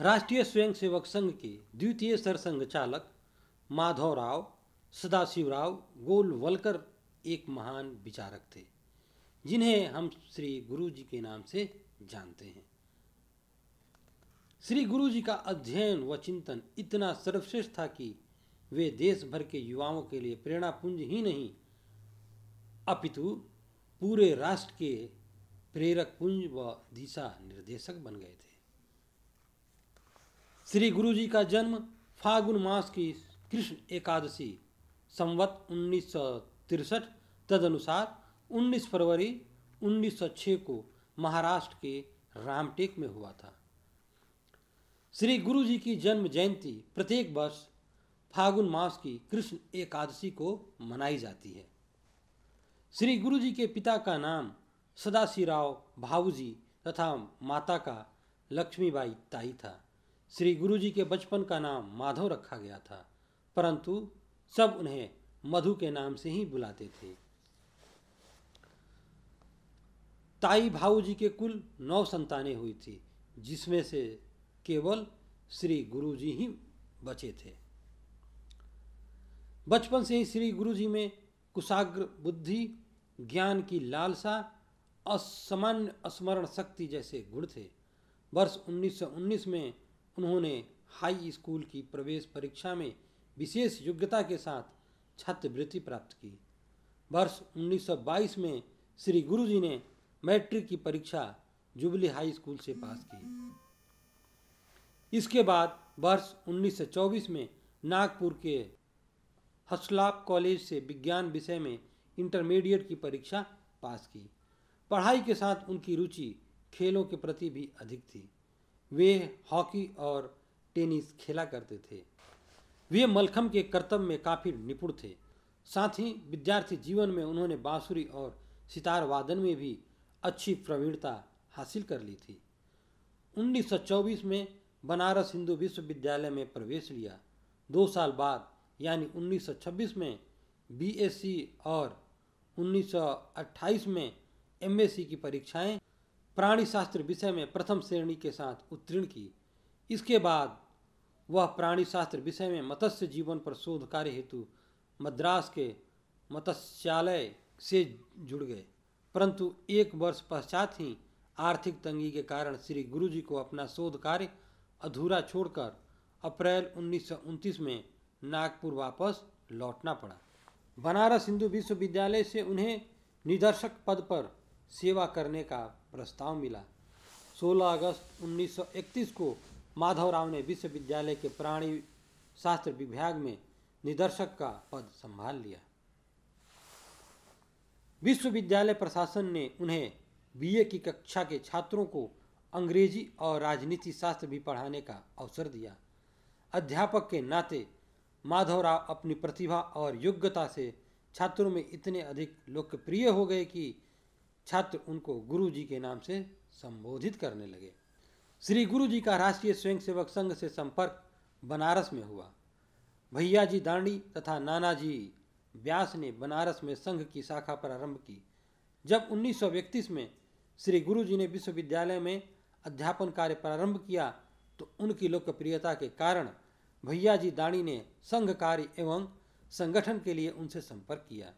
राष्ट्रीय स्वयंसेवक संघ के द्वितीय सरसंघ चालक माधव राव सदाशिवराव गोलवलकर एक महान विचारक थे जिन्हें हम श्री गुरु जी के नाम से जानते हैं श्री गुरु जी का अध्ययन व चिंतन इतना सर्वश्रेष्ठ था कि वे देश भर के युवाओं के लिए प्रेरणा पुंज ही नहीं अपितु पूरे राष्ट्र के प्रेरक पुंज व दिशा निर्देशक बन गए थे श्री गुरु जी का जन्म फागुन मास की कृष्ण एकादशी संवत उन्नीस सौ तिरसठ तदनुसार 19 फरवरी 1906 को महाराष्ट्र के रामटेक में हुआ था श्री गुरु जी की जन्म जयंती प्रत्येक वर्ष फागुन मास की कृष्ण एकादशी को मनाई जाती है श्री गुरु जी के पिता का नाम सदाशिवराव भाऊजी तथा माता का लक्ष्मीबाई ताई था श्री गुरु जी के बचपन का नाम माधव रखा गया था परंतु सब उन्हें मधु के नाम से ही बुलाते थे ताई भाऊ जी के कुल नौ संतानें हुई थी जिसमें से केवल श्री गुरु जी ही बचे थे बचपन से ही श्री गुरु जी में कुशाग्र बुद्धि ज्ञान की लालसा असामान्य स्मरण शक्ति जैसे गुण थे वर्ष 1919 में उन्होंने हाई स्कूल की प्रवेश परीक्षा में विशेष योग्यता के साथ छात्रवृत्ति प्राप्त की वर्ष 1922 में श्री गुरुजी ने मैट्रिक की परीक्षा जुबली हाई स्कूल से पास की इसके बाद वर्ष 1924 में नागपुर के हसलाप कॉलेज से विज्ञान विषय में इंटरमीडिएट की परीक्षा पास की पढ़ाई के साथ उनकी रुचि खेलों के प्रति भी अधिक थी वे हॉकी और टेनिस खेला करते थे वे मलखम के कर्तव्य में काफ़ी निपुण थे साथ ही विद्यार्थी जीवन में उन्होंने बांसुरी और सितार वादन में भी अच्छी प्रवीणता हासिल कर ली थी 1924 में बनारस हिंदू विश्वविद्यालय में प्रवेश लिया दो साल बाद यानी 1926 में बीएससी e और 1928 में एमएससी e की परीक्षाएं प्राणी शास्त्र विषय में प्रथम श्रेणी के साथ उत्तीर्ण की इसके बाद वह प्राणी शास्त्र विषय में मत्स्य जीवन पर शोध कार्य हेतु मद्रास के मत्स्यालय से जुड़ गए परंतु एक वर्ष पश्चात ही आर्थिक तंगी के कारण श्री गुरु जी को अपना शोध कार्य अधूरा छोड़कर अप्रैल उन्नीस में नागपुर वापस लौटना पड़ा बनारस हिंदू विश्वविद्यालय से उन्हें निदर्शक पद पर सेवा करने का प्रस्ताव मिला 16 अगस्त 1931 को माधवराव ने विश्वविद्यालय के प्राणी शास्त्र विभाग में निदर्शक का पद संभाल लिया विश्वविद्यालय प्रशासन ने उन्हें बीए की कक्षा के छात्रों को अंग्रेजी और राजनीति शास्त्र भी पढ़ाने का अवसर दिया अध्यापक के नाते माधवराव अपनी प्रतिभा और योग्यता से छात्रों में इतने अधिक लोकप्रिय हो गए कि छात्र उनको गुरु जी के नाम से संबोधित करने लगे श्री गुरु जी का राष्ट्रीय स्वयंसेवक संघ से संपर्क बनारस में हुआ भैया जी दांडी तथा नाना जी व्यास ने बनारस में संघ की शाखा प्रारंभ की जब इकतीस में श्री गुरु जी ने विश्वविद्यालय में अध्यापन कार्य प्रारंभ किया तो उनकी लोकप्रियता के कारण भैया जी दाणी ने संघ कार्य एवं संगठन के लिए उनसे संपर्क किया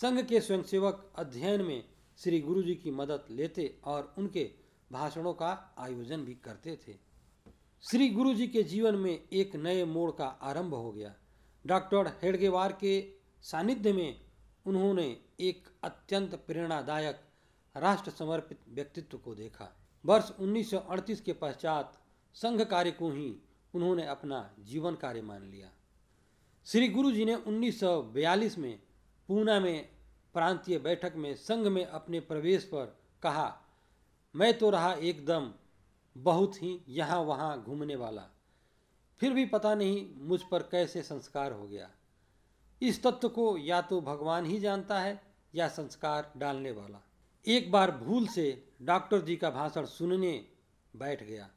संघ के स्वयंसेवक अध्ययन में श्री गुरु जी की मदद लेते और उनके भाषणों का आयोजन भी करते थे श्री गुरु जी के जीवन में एक नए मोड़ का आरंभ हो गया डॉक्टर हेडगेवार के सानिध्य में उन्होंने एक अत्यंत प्रेरणादायक राष्ट्र समर्पित व्यक्तित्व को देखा वर्ष 1938 के पश्चात संघ कार्य को ही उन्होंने अपना जीवन कार्य मान लिया श्री गुरु जी ने 1942 में पूना में प्रांतीय बैठक में संघ में अपने प्रवेश पर कहा मैं तो रहा एकदम बहुत ही यहाँ वहाँ घूमने वाला फिर भी पता नहीं मुझ पर कैसे संस्कार हो गया इस तत्व को या तो भगवान ही जानता है या संस्कार डालने वाला एक बार भूल से डॉक्टर जी का भाषण सुनने बैठ गया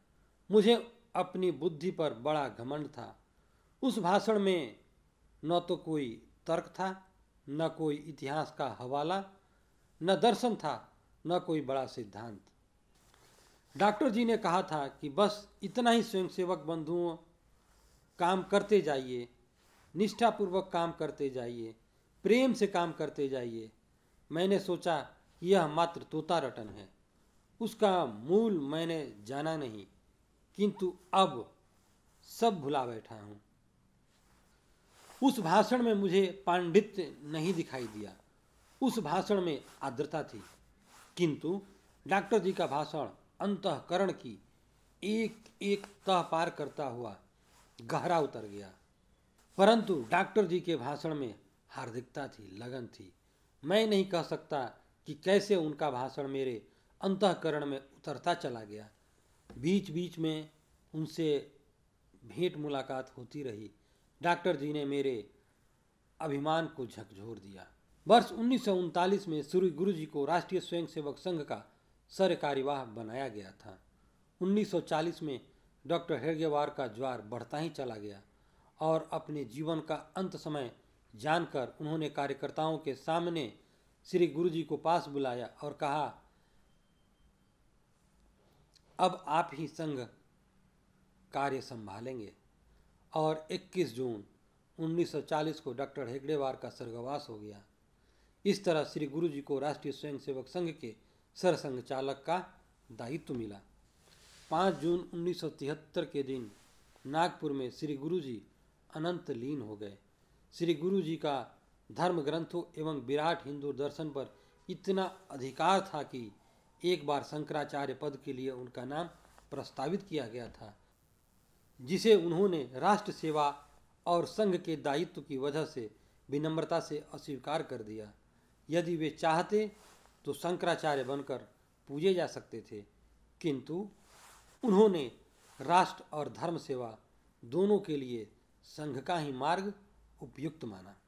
मुझे अपनी बुद्धि पर बड़ा घमंड था उस भाषण में न तो कोई तर्क था न कोई इतिहास का हवाला न दर्शन था न कोई बड़ा सिद्धांत डॉक्टर जी ने कहा था कि बस इतना ही स्वयंसेवक बंधुओं काम करते जाइए निष्ठापूर्वक काम करते जाइए प्रेम से काम करते जाइए मैंने सोचा यह मात्र तोता रटन है उसका मूल मैंने जाना नहीं किंतु अब सब भुला बैठा हूँ उस भाषण में मुझे पांडित्य नहीं दिखाई दिया उस भाषण में आर्द्रता थी किंतु डॉक्टर जी का भाषण अंतकरण की एक एक तह पार करता हुआ गहरा उतर गया परंतु डॉक्टर जी के भाषण में हार्दिकता थी लगन थी मैं नहीं कह सकता कि कैसे उनका भाषण मेरे अंतकरण में उतरता चला गया बीच बीच में उनसे भेंट मुलाकात होती रही डॉक्टर जी ने मेरे अभिमान को झकझोर दिया वर्ष उन्नीस में श्री गुरु जी को राष्ट्रीय स्वयंसेवक संघ का सर कार्यवाह बनाया गया था 1940 में डॉक्टर हेगेवार का ज्वार बढ़ता ही चला गया और अपने जीवन का अंत समय जानकर उन्होंने कार्यकर्ताओं के सामने श्री गुरु जी को पास बुलाया और कहा अब आप ही संघ कार्य संभालेंगे और 21 जून 1940 को डॉक्टर हेगड़ेवार का स्वर्गवास हो गया इस तरह श्री गुरु जी को राष्ट्रीय स्वयंसेवक संघ के सरसंघ चालक का दायित्व मिला 5 जून 1973 के दिन नागपुर में श्री गुरु जी अनंत लीन हो गए श्री गुरु जी का धर्म ग्रंथों एवं विराट हिंदू दर्शन पर इतना अधिकार था कि एक बार शंकराचार्य पद के लिए उनका नाम प्रस्तावित किया गया था जिसे उन्होंने राष्ट्र सेवा और संघ के दायित्व की वजह से विनम्रता से अस्वीकार कर दिया यदि वे चाहते तो शंकराचार्य बनकर पूजे जा सकते थे किंतु उन्होंने राष्ट्र और धर्म सेवा दोनों के लिए संघ का ही मार्ग उपयुक्त माना